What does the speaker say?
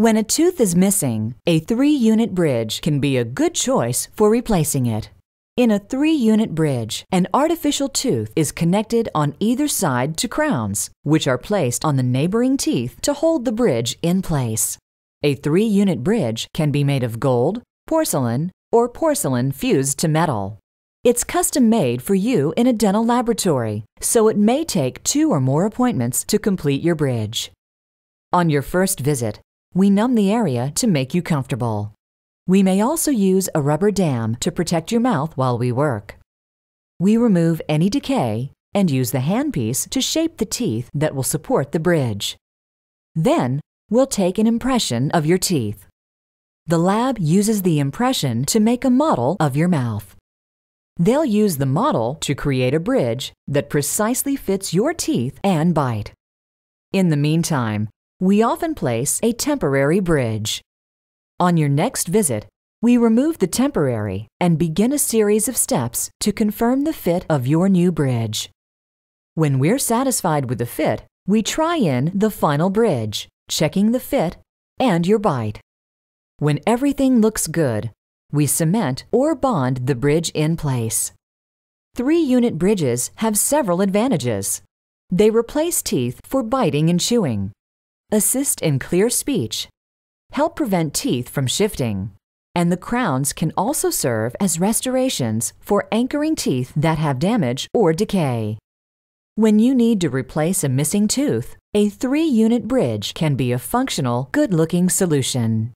When a tooth is missing, a three-unit bridge can be a good choice for replacing it. In a three-unit bridge, an artificial tooth is connected on either side to crowns, which are placed on the neighboring teeth to hold the bridge in place. A three-unit bridge can be made of gold, porcelain, or porcelain fused to metal. It's custom made for you in a dental laboratory, so it may take two or more appointments to complete your bridge. On your first visit, we numb the area to make you comfortable. We may also use a rubber dam to protect your mouth while we work. We remove any decay and use the handpiece to shape the teeth that will support the bridge. Then, we'll take an impression of your teeth. The lab uses the impression to make a model of your mouth. They'll use the model to create a bridge that precisely fits your teeth and bite. In the meantime, we often place a temporary bridge. On your next visit, we remove the temporary and begin a series of steps to confirm the fit of your new bridge. When we're satisfied with the fit, we try in the final bridge, checking the fit and your bite. When everything looks good, we cement or bond the bridge in place. Three-unit bridges have several advantages. They replace teeth for biting and chewing assist in clear speech, help prevent teeth from shifting, and the crowns can also serve as restorations for anchoring teeth that have damage or decay. When you need to replace a missing tooth, a three-unit bridge can be a functional, good-looking solution.